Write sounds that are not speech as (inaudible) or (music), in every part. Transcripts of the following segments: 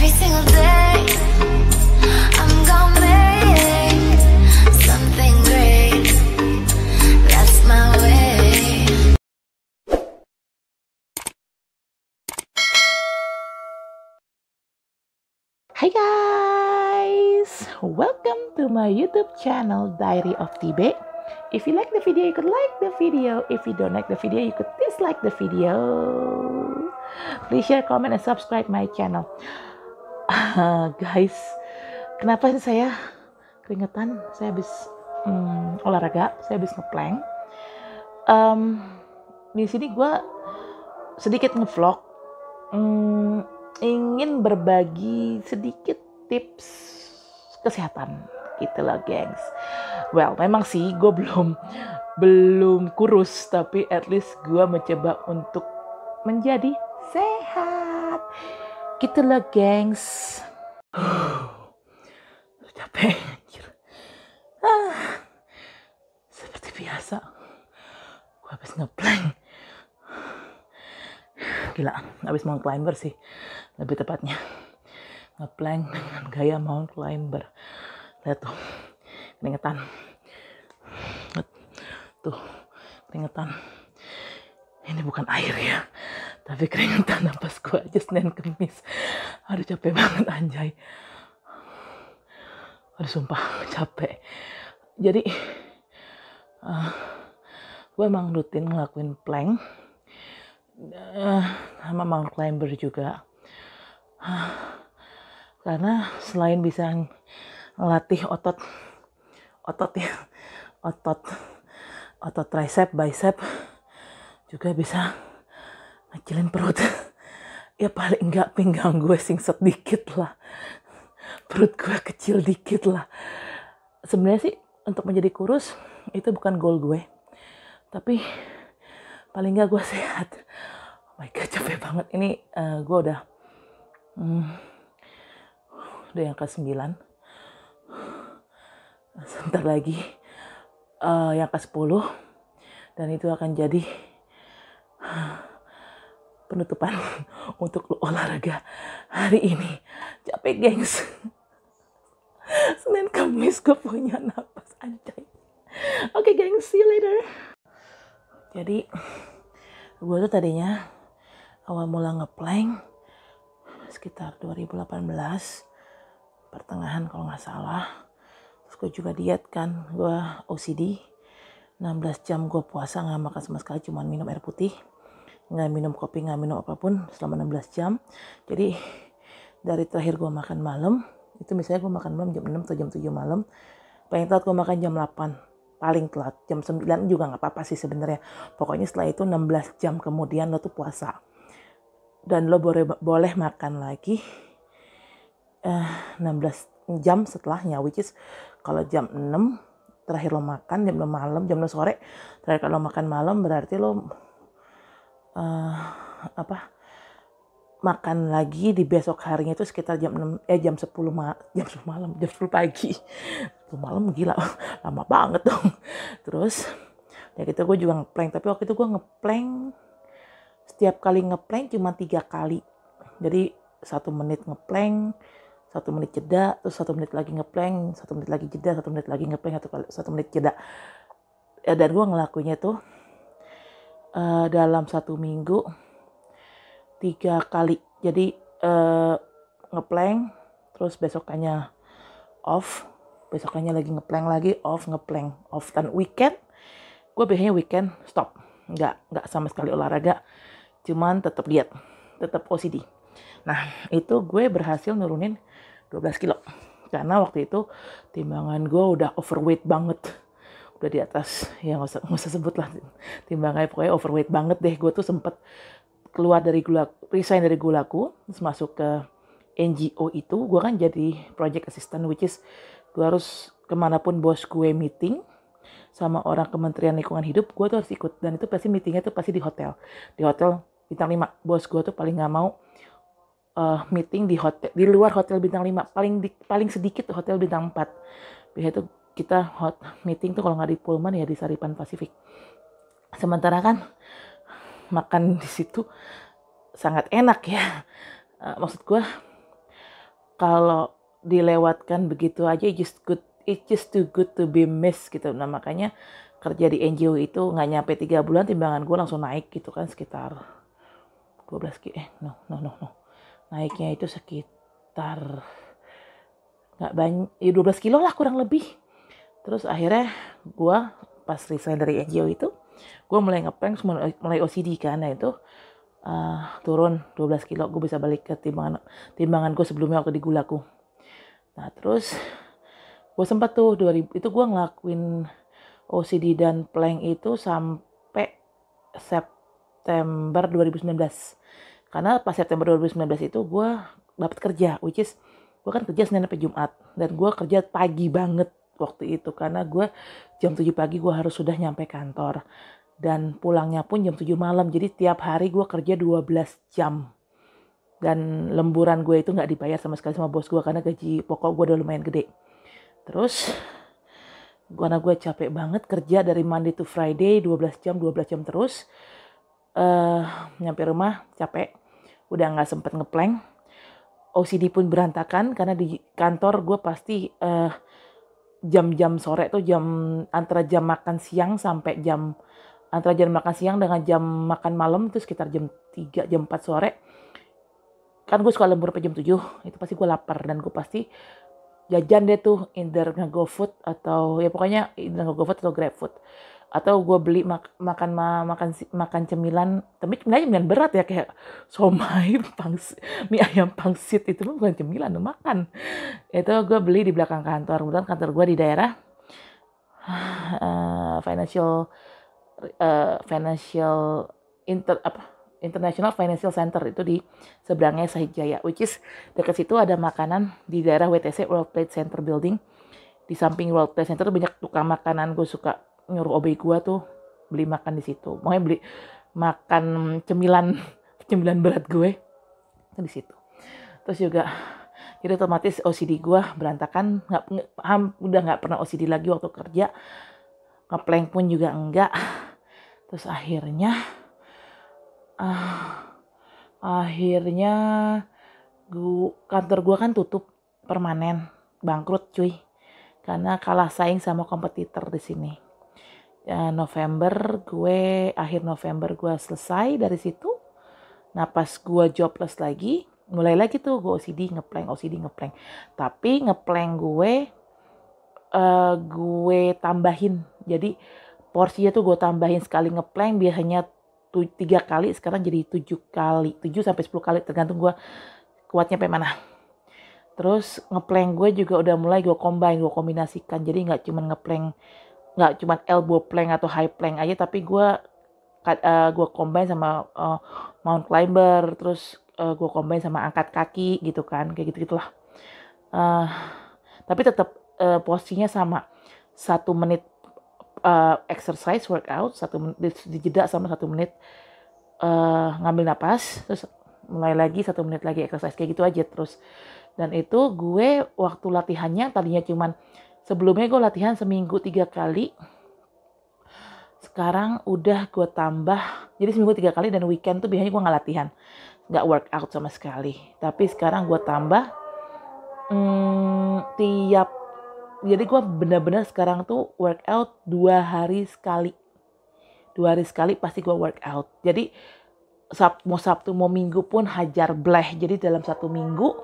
Hey Hi guys! Welcome to my YouTube channel Diary of Tibet if you like the video, you could like the video. If you don't like the video, you could dislike the video. Please share, comment, and subscribe my channel. uh, guys kenapa ini saya keringetan saya habis um, olahraga saya habis ngeplank um, di sini gue sedikit ngevlog um, ingin berbagi sedikit tips kesehatan gitu loh gengs well memang sih gue (laughs) belum belum kurus tapi at least gue mencoba untuk menjadi sehat Gitu lah, gengs. (gasps) Capek. Ah, seperti biasa, gua habis ngeplank. (sighs) Gila, habis mau climber sih, lebih tepatnya. Ngeplank dengan gaya mount climber. Lihat tuh, keringetan. Tuh, keringetan. Ini bukan air ya, tapi keringetan nafas gue aja Senin Kemis aduh capek banget anjay aduh sumpah capek jadi uh, eh, gue emang rutin ngelakuin plank uh, sama mount climber juga uh, karena selain bisa ngelatih otot otot ya otot otot tricep bicep juga bisa ngecilin perut (laughs) ya paling nggak pinggang gue singset dikit lah perut gue kecil dikit lah sebenarnya sih untuk menjadi kurus itu bukan goal gue tapi paling nggak gue (laughs) sehat oh my god capek banget ini uh, gue udah hmm, udah yang ke sembilan sebentar lagi uh, yang ke sepuluh dan itu akan jadi penutupan (laughs) untuk olahraga hari ini. Capek, gengs. (laughs) Senin Kamis gue punya napas anjay. Oke, okay, gengs, see you later. Jadi, gue tuh tadinya awal mula ngeplank sekitar 2018 pertengahan kalau nggak salah terus gue juga diet kan gue OCD 16 jam gue puasa nggak makan sama sekali cuman minum air putih nggak minum kopi nggak minum apapun selama 16 jam jadi dari terakhir gue makan malam itu misalnya gue makan malam jam 6 atau jam 7 malam paling telat gue makan jam 8 paling telat jam 9 juga nggak apa-apa sih sebenarnya pokoknya setelah itu 16 jam kemudian lo tuh puasa dan lo boleh boleh makan lagi uh, eh, 16 jam setelahnya which is kalau jam 6 terakhir lo makan jam 6 malam jam 6 sore terakhir kalau makan malam berarti lo uh, apa makan lagi di besok harinya itu sekitar jam 6 eh jam 10 ma (laughs) jam 10 malam jam 10 pagi 10 malam gila (laughs) lama banget dong terus ya gitu gue juga ngeplank tapi waktu itu gue ngepleng setiap kali ngepleng cuma tiga kali jadi satu menit ngepleng satu menit jeda terus satu menit lagi ngepleng satu menit lagi jeda satu menit lagi ngepleng satu satu menit jeda ya, dan gue ngelakuinnya tuh uh, dalam satu minggu tiga kali jadi uh, eh, ngeplank terus besokannya off besokannya lagi ngeplank lagi off ngeplank off dan weekend gue biasanya weekend stop nggak nggak sama sekali olahraga cuman tetap diet tetap OCD nah itu gue berhasil nurunin 12 kilo karena waktu itu timbangan gue udah overweight banget udah di atas ya nggak usah usah sebut lah timbangannya pokoknya overweight banget deh gue tuh sempet keluar dari gula resign dari gulaku terus masuk ke NGO itu gue kan jadi project assistant which is gue harus kemanapun bos gue meeting sama orang kementerian lingkungan hidup gue tuh harus ikut dan itu pasti meetingnya tuh pasti di hotel di hotel bintang 5 bos gue tuh paling nggak mau uh, meeting di hotel di luar hotel bintang 5 paling di, paling sedikit hotel bintang 4 biasanya tuh kita hot meeting tuh kalau nggak di Pullman ya di Saripan Pasifik. Sementara kan makan di situ sangat enak ya. (laughs) Eh, maksud gue kalau dilewatkan begitu aja it's just good it's just too good to be missed gitu nah makanya kerja di NGO itu nggak nyampe tiga bulan timbangan gue langsung naik gitu kan sekitar 12 kilo eh no no no no naiknya itu sekitar nggak banyak ya 12 kilo lah kurang lebih terus akhirnya gue pas resign dari NGO itu gue mulai ngepeng, mulai OCD kan nah itu uh, turun 12 kilo gue bisa balik ke timbangan timbangan gue sebelumnya waktu di gulaku nah terus gue sempat tuh 2000 itu gue ngelakuin OCD dan plank itu sampai September 2019 karena pas September 2019 itu gue dapat kerja which is gue kan kerja Senin sampai Jumat dan gue kerja pagi banget waktu itu karena gue jam 7 pagi gue harus sudah nyampe kantor dan pulangnya pun jam 7 malam jadi tiap hari gue kerja 12 jam dan lemburan gue itu nggak dibayar sama sekali sama bos gue karena gaji pokok gue udah lumayan gede terus karena gue capek banget kerja dari Monday to Friday 12 jam 12 jam terus uh, nyampe rumah capek udah nggak sempet ngepleng OCD pun berantakan karena di kantor gue pasti uh, jam-jam sore tuh jam antara jam makan siang sampai jam antara jam makan siang dengan jam makan malam itu sekitar jam 3 jam 4 sore kan gue suka lembur sampai jam 7 itu pasti gue lapar dan gue pasti jajan deh tuh either nge food atau ya pokoknya either nge food atau grab food atau gue beli mak makan ma makan makan cemilan tapi cemilan cemilan berat ya kayak somai (laughs) pangsit mie ayam pangsit itu bukan cemilan makan itu gue beli di belakang kantor kemudian kantor gue di daerah uh, (sighs) financial uh, financial inter apa International Financial Center itu di seberangnya Jaya which is dekat situ ada makanan di daerah WTC World Trade Center Building di samping World Trade Center banyak tukang makanan gue suka nyuruh obi gue tuh beli makan di situ. Mau beli makan cemilan (laughs) cemilan berat gue ke di situ. Terus juga jadi otomatis OCD gue berantakan nggak paham udah nggak pernah OCD lagi waktu kerja ngeplank pun juga enggak terus akhirnya uh, akhirnya gua, kantor gue kan tutup permanen bangkrut cuy karena kalah saing sama kompetitor di sini ya, November gue akhir November gue selesai dari situ nah pas gue jobless lagi mulai lagi tuh gue OCD ngeplank OCD ngeplank tapi ngeplank gue uh, gue tambahin jadi porsinya tuh gue tambahin sekali ngeplank biasanya tiga kali sekarang jadi tujuh kali tujuh sampai sepuluh kali tergantung gue kuatnya sampai mana terus ngeplank gue juga udah mulai gue combine gue kombinasikan jadi nggak cuma ngeplank nggak cuma elbow plank atau high plank aja tapi gue uh, gue combine sama uh, eh, mount climber terus uh, eh, gue combine sama angkat kaki gitu kan kayak gitu gitulah uh, eh, tapi tetap uh, posisinya sama satu menit uh, exercise workout satu menit dijeda sama satu menit uh, ngambil napas terus mulai lagi satu menit lagi exercise kayak gitu aja terus dan itu gue waktu latihannya tadinya cuman sebelumnya gue latihan seminggu tiga kali sekarang udah gue tambah jadi seminggu tiga kali dan weekend tuh biasanya gue gak latihan Gak workout sama sekali tapi sekarang gue tambah hmm, tiap jadi gue bener-bener sekarang tuh workout dua hari sekali dua hari sekali pasti gue workout jadi Sab, mau Sabtu mau Minggu pun hajar bleh jadi dalam satu minggu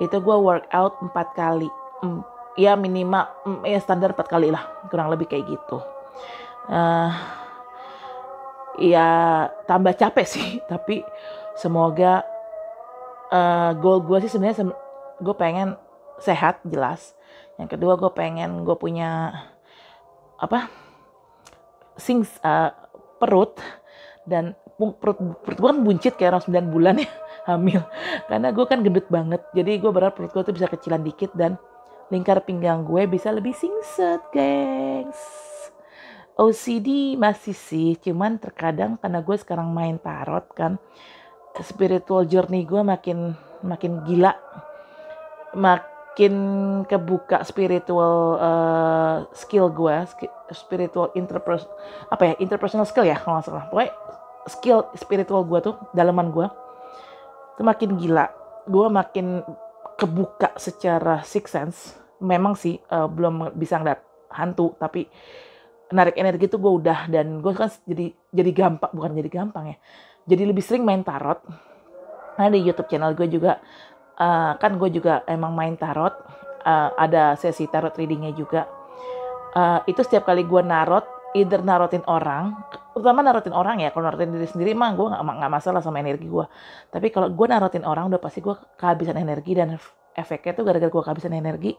itu gue workout empat kali ya minimal mm, ya standar 4 kali lah kurang lebih kayak gitu uh, ya tambah capek sih (laughs) tapi semoga uh, goal gue sih sebenarnya se gue pengen sehat jelas yang kedua gue pengen gue punya apa sings uh, perut dan perut perut gue kan buncit kayak orang 9 bulan ya (laughs) hamil karena gue kan gendut banget jadi gue berharap perut gue tuh bisa kecilan dikit dan lingkar pinggang gue bisa lebih singset, gengs. OCD masih sih, cuman terkadang karena gue sekarang main tarot kan, spiritual journey gue makin makin gila, makin kebuka spiritual uh, skill gue, spiritual interpersonal, apa ya interpersonal skill ya kalau nggak salah, pokoknya skill spiritual gue tuh dalaman gue, itu makin gila, gue makin kebuka secara six sense memang sih uh, belum bisa ngeliat hantu tapi narik energi tuh gue udah dan gue kan jadi jadi gampang bukan jadi gampang ya jadi lebih sering main tarot nah di YouTube channel gue juga uh, kan gue juga emang main tarot uh, ada sesi tarot readingnya juga uh, itu setiap kali gue narot either narotin orang terutama narutin orang ya kalau narutin diri sendiri mah gue nggak masalah sama energi gue tapi kalau gue narutin orang udah pasti gue kehabisan energi dan efeknya tuh gara-gara gue kehabisan energi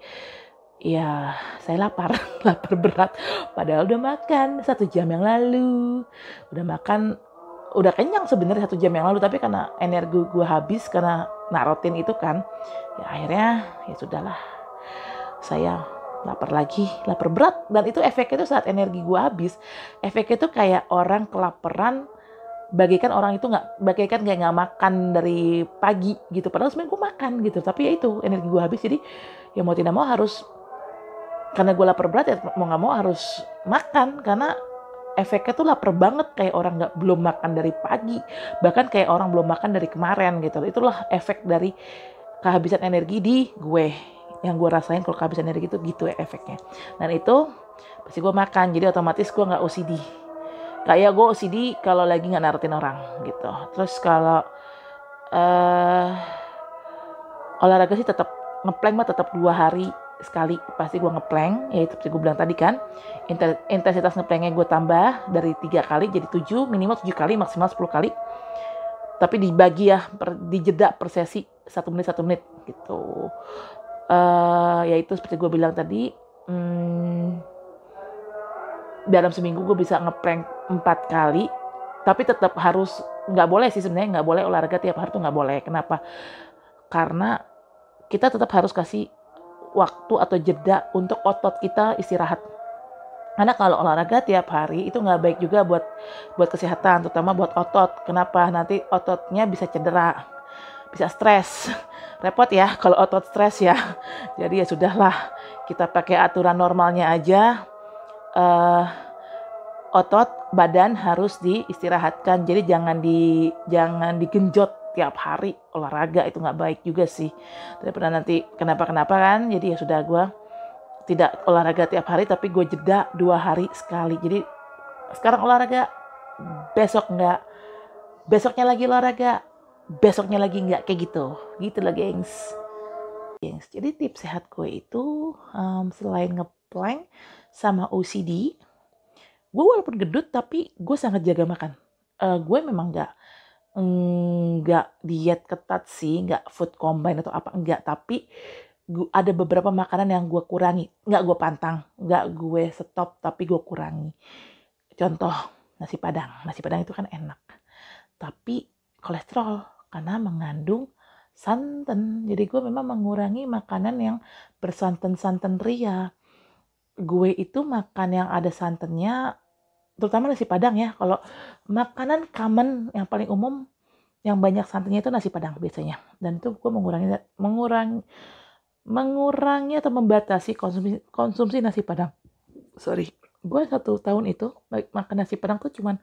ya saya lapar (laughs) lapar berat padahal udah makan satu jam yang lalu udah makan udah kenyang sebenarnya satu jam yang lalu tapi karena energi gue habis karena narotin itu kan ya akhirnya ya sudahlah saya lapar lagi, lapar berat. Dan itu efeknya itu saat energi gue habis, efeknya itu kayak orang kelaparan, bagaikan orang itu nggak, bagaikan kayak nggak makan dari pagi gitu. Padahal sebenarnya gue makan gitu, tapi ya itu energi gue habis. Jadi ya mau tidak mau harus, karena gue lapar berat ya mau nggak mau harus makan karena efeknya tuh lapar banget kayak orang nggak belum makan dari pagi bahkan kayak orang belum makan dari kemarin gitu itulah efek dari kehabisan energi di gue yang gue rasain kalau kehabisan energi itu gitu ya efeknya dan itu pasti gue makan jadi otomatis gue nggak OCD kayak ya, gue OCD kalau lagi nggak narutin orang gitu terus kalau uh, olahraga sih tetap ngepleng, mah tetap dua hari sekali pasti gue ngepleng, ya itu pasti gue bilang tadi kan intensitas ngeplengnya gue tambah dari tiga kali jadi tujuh minimal tujuh kali maksimal sepuluh kali tapi dibagi ya per, dijeda per sesi satu menit satu menit gitu uh, eh, yaitu seperti gue bilang tadi hmm, dalam seminggu gue bisa ngeprank empat kali tapi tetap harus nggak boleh sih sebenarnya nggak boleh olahraga tiap hari tuh nggak boleh kenapa karena kita tetap harus kasih waktu atau jeda untuk otot kita istirahat karena kalau olahraga tiap hari itu nggak baik juga buat buat kesehatan terutama buat otot kenapa nanti ototnya bisa cedera bisa stres repot ya kalau otot stres ya. (laughs) Jadi ya sudahlah kita pakai aturan normalnya aja. Uh, otot badan harus diistirahatkan. Jadi jangan di jangan digenjot tiap hari olahraga itu nggak baik juga sih. Daripada nanti kenapa kenapa kan. Jadi ya sudah gue tidak olahraga tiap hari tapi gue jeda dua hari sekali. Jadi sekarang olahraga besok nggak besoknya lagi olahraga besoknya lagi nggak kayak gitu gitu loh gengs gengs jadi tips sehat gue itu um, selain ngeplank sama OCD gue walaupun gedut tapi gue sangat jaga makan uh, eh, gue memang nggak nggak diet ketat sih nggak food combine atau apa enggak tapi gua, ada beberapa makanan yang gue kurangi nggak gue pantang nggak gue stop tapi gue kurangi contoh nasi padang nasi padang itu kan enak tapi kolesterol karena mengandung santan. Jadi gue memang mengurangi makanan yang bersantan-santan ria. Gue itu makan yang ada santannya, terutama nasi padang ya. Kalau makanan common yang paling umum yang banyak santannya itu nasi padang biasanya. Dan itu gue mengurangi mengurangi mengurangi atau membatasi konsumsi konsumsi nasi padang. Sorry, gue satu tahun itu makan nasi padang tuh cuman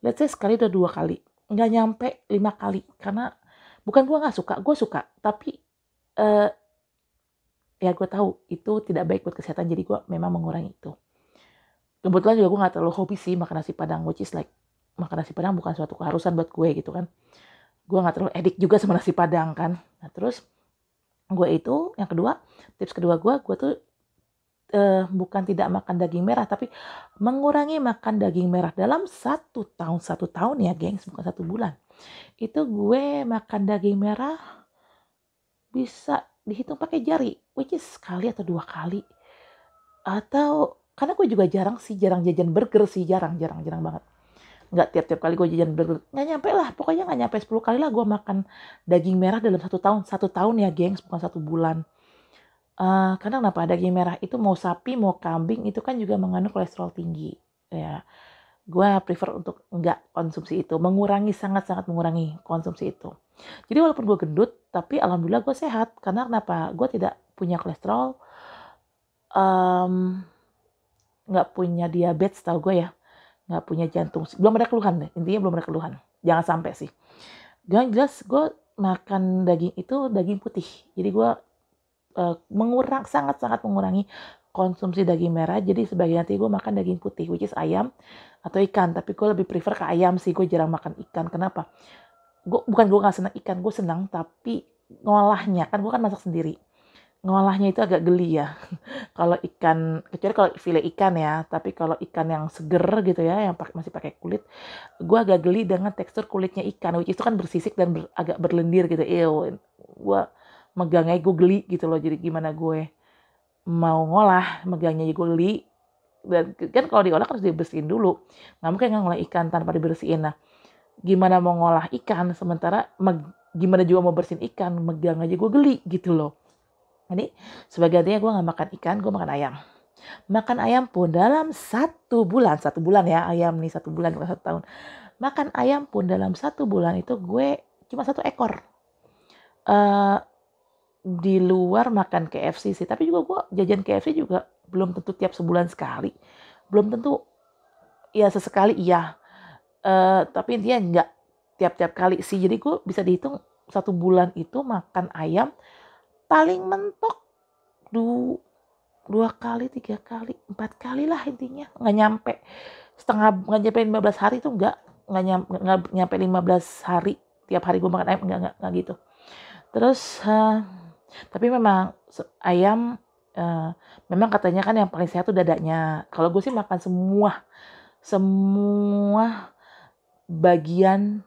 let's say sekali udah dua kali nggak nyampe lima kali karena bukan gue nggak suka gue suka tapi uh, ya gue tahu itu tidak baik buat kesehatan jadi gue memang mengurangi itu kebetulan juga gue nggak terlalu hobi sih makan nasi padang which is like makan nasi padang bukan suatu keharusan buat gue gitu kan gue nggak terlalu edik juga sama nasi padang kan nah terus gue itu yang kedua tips kedua gue gue tuh eh, bukan tidak makan daging merah tapi mengurangi makan daging merah dalam satu tahun satu tahun ya gengs bukan satu bulan itu gue makan daging merah bisa dihitung pakai jari which is sekali atau dua kali atau karena gue juga jarang sih jarang jajan burger sih jarang jarang jarang banget nggak tiap-tiap kali gue jajan burger nggak nyampe lah pokoknya nggak nyampe 10 kali lah gue makan daging merah dalam satu tahun satu tahun ya gengs bukan satu bulan Eh, karena kenapa daging merah itu mau sapi mau kambing itu kan juga mengandung kolesterol tinggi ya gue prefer untuk nggak konsumsi itu mengurangi sangat-sangat mengurangi konsumsi itu jadi walaupun gue gendut tapi alhamdulillah gue sehat karena kenapa gue tidak punya kolesterol nggak um, punya diabetes tau gue ya nggak punya jantung belum ada keluhan deh intinya belum ada keluhan jangan sampai sih yang jelas gue makan daging itu daging putih jadi gue Eh, mengurang sangat-sangat mengurangi konsumsi daging merah jadi sebagian nanti gue makan daging putih which is ayam atau ikan tapi gue lebih prefer ke ayam sih gue jarang makan ikan kenapa gue bukan gue nggak senang ikan gue senang tapi ngolahnya kan gue kan masak sendiri ngolahnya itu agak geli ya (laughs) kalau ikan kecuali kalau file ikan ya tapi kalau ikan yang seger gitu ya yang pake, masih pakai kulit gue agak geli dengan tekstur kulitnya ikan which itu kan bersisik dan ber, agak berlendir gitu ew gue megangnya gue geli gitu loh jadi gimana gue mau ngolah megangnya gue geli dan kan kalau diolah harus dibersihin dulu nggak mungkin nggak kan ngolah ikan tanpa dibersihin nah gimana mau ngolah ikan sementara meg, gimana juga mau bersihin ikan megang aja gue geli gitu loh jadi sebagai gantinya gue nggak makan ikan gue makan ayam makan ayam pun dalam satu bulan satu bulan ya ayam nih satu bulan bukan satu tahun makan ayam pun dalam satu bulan itu gue cuma satu ekor uh, di luar makan KFC sih tapi juga gue jajan KFC juga belum tentu tiap sebulan sekali belum tentu ya sesekali iya uh, tapi dia nggak tiap-tiap kali sih jadi gue bisa dihitung satu bulan itu makan ayam paling mentok du dua kali tiga kali empat kali lah intinya nggak nyampe setengah nggak nyampe 15 hari tuh nggak nggak nyampe, nggak nyampe 15 hari tiap hari gue makan ayam nggak nggak, nggak gitu terus uh, tapi memang ayam uh, memang katanya kan yang paling sehat tuh dadanya. Kalau gue sih makan semua semua bagian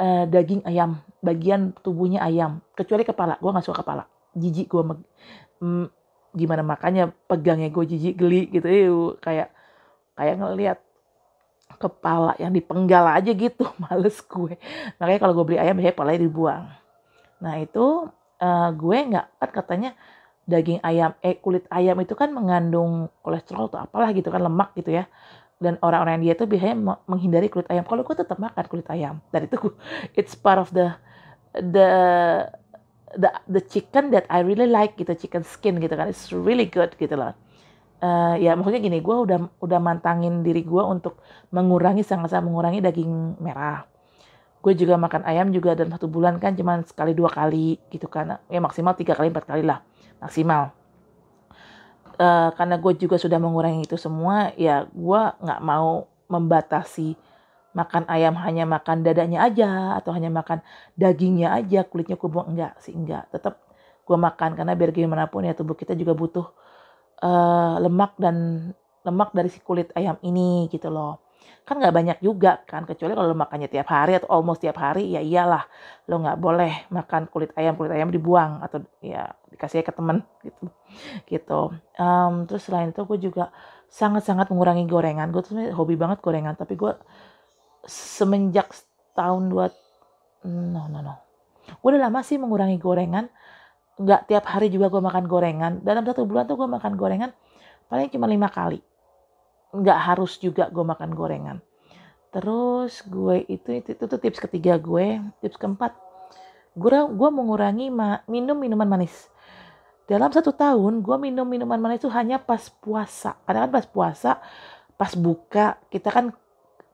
uh, daging ayam, bagian tubuhnya ayam, kecuali kepala. Gue nggak suka kepala. Jijik gue mm, gimana makannya pegangnya gue jijik geli gitu. Iu, kayak kayak ngelihat kepala yang dipenggal aja gitu (laughs) males gue makanya kalau gue beli ayam biasanya kepalanya dibuang nah itu uh, gue nggak kan katanya daging ayam eh kulit ayam itu kan mengandung kolesterol atau apalah gitu kan lemak gitu ya dan orang-orang yang dia tuh biasanya menghindari kulit ayam kalau gue tetap makan kulit ayam dan itu gue, it's part of the the the the chicken that I really like gitu chicken skin gitu kan it's really good gitu loh Uh, ya maksudnya gini, gue udah udah mantangin diri gue untuk mengurangi sangat-sangat mengurangi daging merah gue juga makan ayam juga dalam satu bulan kan cuman sekali dua kali gitu kan ya maksimal tiga kali empat kali lah maksimal uh, karena gue juga sudah mengurangi itu semua ya gue nggak mau membatasi makan ayam hanya makan dadanya aja atau hanya makan dagingnya aja kulitnya gue buang enggak sih enggak tetap gue makan karena biar gimana pun ya tubuh kita juga butuh uh, lemak dan lemak dari si kulit ayam ini gitu loh kan nggak banyak juga kan kecuali kalau lo makannya tiap hari atau almost tiap hari ya iyalah lo nggak boleh makan kulit ayam kulit ayam dibuang atau ya dikasih ke temen gitu gitu um, terus selain itu gue juga sangat sangat mengurangi gorengan gue tuh hobi banget gorengan tapi gue semenjak tahun dua no no no gue udah lama sih mengurangi gorengan nggak tiap hari juga gue makan gorengan dalam satu bulan tuh gue makan gorengan paling cuma lima kali nggak harus juga gue makan gorengan terus gue itu itu, itu, itu tips ketiga gue tips keempat gue gue mengurangi ma, minum minuman manis dalam satu tahun gue minum minuman manis itu hanya pas puasa karena kan pas puasa pas buka kita kan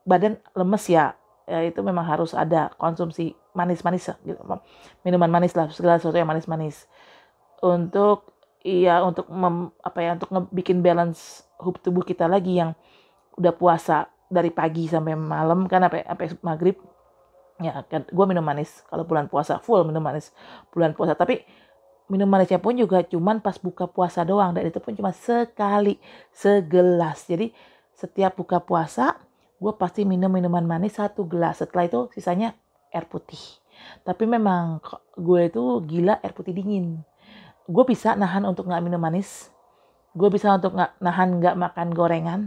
badan lemes ya, ya itu memang harus ada konsumsi manis-manis gitu. minuman manis lah segala sesuatu yang manis-manis untuk iya untuk mem, apa ya untuk ngebikin balance hub tubuh kita lagi yang udah puasa dari pagi sampai malam kan apa sampai maghrib ya kan gue minum manis kalau bulan puasa full minum manis bulan puasa tapi minum manisnya pun juga cuman pas buka puasa doang dan itu pun cuma sekali segelas jadi setiap buka puasa gue pasti minum minuman manis satu gelas setelah itu sisanya air putih tapi memang gue itu gila air putih dingin gue bisa nahan untuk nggak minum manis gue bisa untuk nggak nahan nggak makan gorengan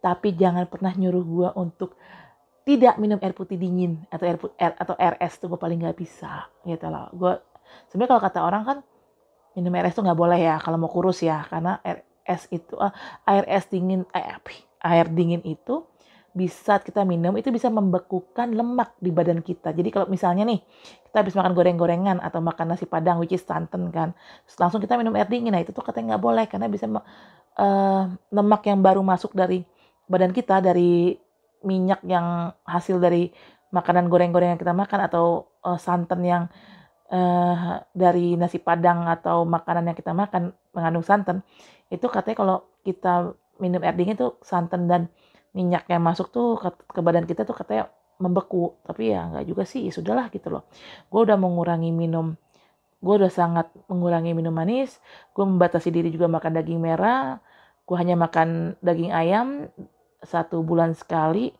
tapi jangan pernah nyuruh gue untuk tidak minum air putih dingin atau air, putih, air atau RS tuh gue paling nggak bisa gitu loh gue sebenarnya kalau kata orang kan minum RS tuh nggak boleh ya kalau mau kurus ya karena RS itu uh, air es dingin eh, air dingin itu bisa kita minum itu bisa membekukan lemak di badan kita. Jadi kalau misalnya nih kita habis makan goreng-gorengan atau makan nasi padang which is santan kan, langsung kita minum air dingin. Nah itu tuh katanya nggak boleh karena bisa uh, lemak yang baru masuk dari badan kita dari minyak yang hasil dari makanan goreng-goreng yang kita makan atau uh, santan yang uh, dari nasi padang atau makanan yang kita makan mengandung santan itu katanya kalau kita minum air dingin itu santan dan minyak yang masuk tuh ke, ke badan kita tuh katanya membeku tapi ya nggak juga sih ya sudahlah gitu loh gue udah mengurangi minum gue udah sangat mengurangi minum manis gue membatasi diri juga makan daging merah gue hanya makan daging ayam satu bulan sekali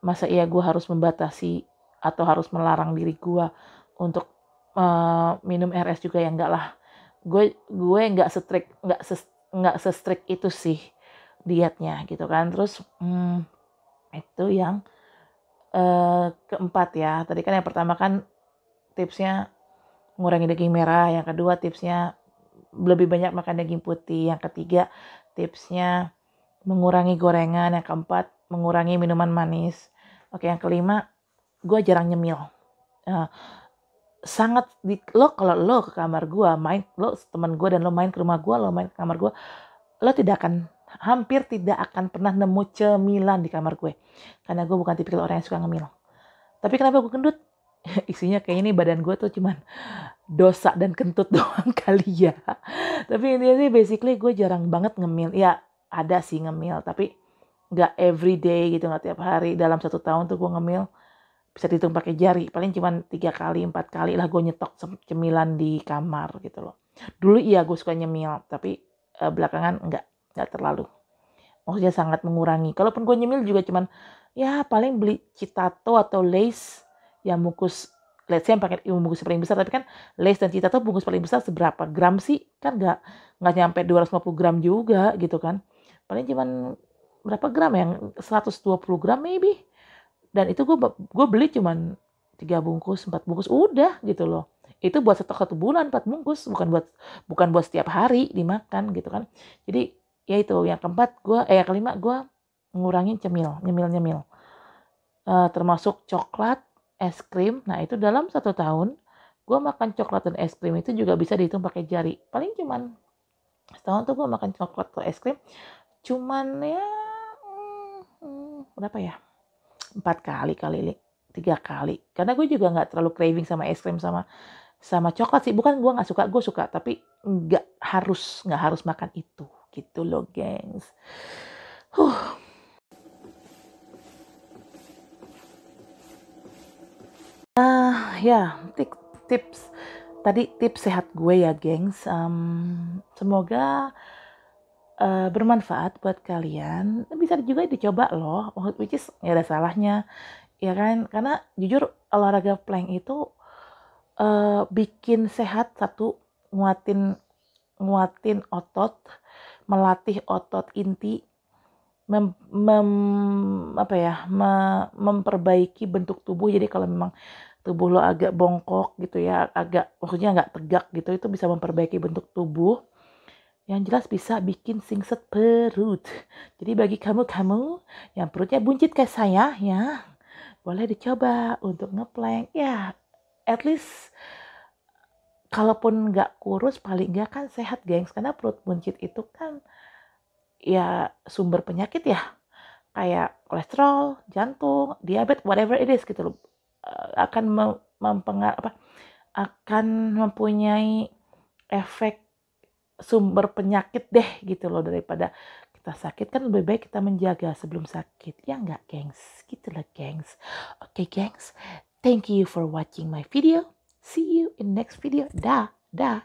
masa iya gue harus membatasi atau harus melarang diri gue untuk uh, minum RS juga ya enggak lah gue gue nggak setrik nggak ses nggak sestrik itu sih dietnya gitu kan terus hmm, itu yang eh, keempat ya tadi kan yang pertama kan tipsnya mengurangi daging merah yang kedua tipsnya lebih banyak makan daging putih yang ketiga tipsnya mengurangi gorengan yang keempat mengurangi minuman manis oke yang kelima gue jarang nyemil uh, sangat di, lo kalau lo ke kamar gue main lo teman gue dan lo main ke rumah gue lo main ke kamar gue lo tidak akan hampir tidak akan pernah nemu cemilan di kamar gue. Karena gue bukan tipikal orang yang suka ngemil. Tapi kenapa gue gendut? (laughs) Isinya kayak ini, badan gue tuh cuman dosa dan kentut (laughs) doang kali ya. Tapi intinya sih basically gue jarang banget ngemil. Ya ada sih ngemil, tapi gak everyday gitu, gak tiap hari. Dalam satu tahun tuh gue ngemil bisa dihitung pakai jari. Paling cuman tiga kali, empat kali lah gue nyetok cemilan di kamar gitu loh. Dulu iya gue suka nyemil, tapi eh, belakangan enggak nggak terlalu maksudnya sangat mengurangi kalaupun gue nyemil juga cuman ya paling beli citato atau lace yang bungkus let's say yang pakai bungkus paling besar tapi kan lace dan citato bungkus paling besar seberapa gram sih kan nggak nggak nyampe 250 gram juga gitu kan paling cuman berapa gram yang 120 gram maybe dan itu gue gue beli cuman tiga bungkus empat bungkus udah gitu loh itu buat stok satu bulan empat bungkus bukan buat bukan buat setiap hari dimakan gitu kan jadi ya itu yang keempat gue eh yang kelima gue mengurangi cemil nyemil nyemil uh, termasuk coklat es krim nah itu dalam satu tahun gue makan coklat dan es krim itu juga bisa dihitung pakai jari paling cuman setahun tuh gue makan coklat atau es krim cuman ya hmm, berapa ya empat kali kali ini tiga kali karena gue juga nggak terlalu craving sama es krim sama sama coklat sih bukan gue nggak suka gue suka tapi nggak harus nggak harus makan itu gitu loh gengs huh. ya tips tadi tips sehat gue ya gengs um, semoga uh, bermanfaat buat kalian bisa juga dicoba loh which is nggak ya ada salahnya ya kan karena jujur olahraga plank itu uh, bikin sehat satu nguatin nguatin otot melatih otot inti mem, mem apa ya me, memperbaiki bentuk tubuh jadi kalau memang tubuh lo agak bongkok gitu ya agak maksudnya nggak tegak gitu itu bisa memperbaiki bentuk tubuh yang jelas bisa bikin singset perut jadi bagi kamu kamu yang perutnya buncit kayak saya ya boleh dicoba untuk ngeplank ya at least kalaupun nggak kurus paling nggak kan sehat gengs karena perut buncit itu kan ya sumber penyakit ya kayak kolesterol, jantung, diabetes, whatever it is gitu loh eh, akan mempengar apa akan mempunyai efek sumber penyakit deh gitu loh daripada kita sakit kan lebih baik kita menjaga sebelum sakit ya nggak gengs gitu gitulah gengs oke okay, gengs thank you for watching my video See you in next video. Da, da.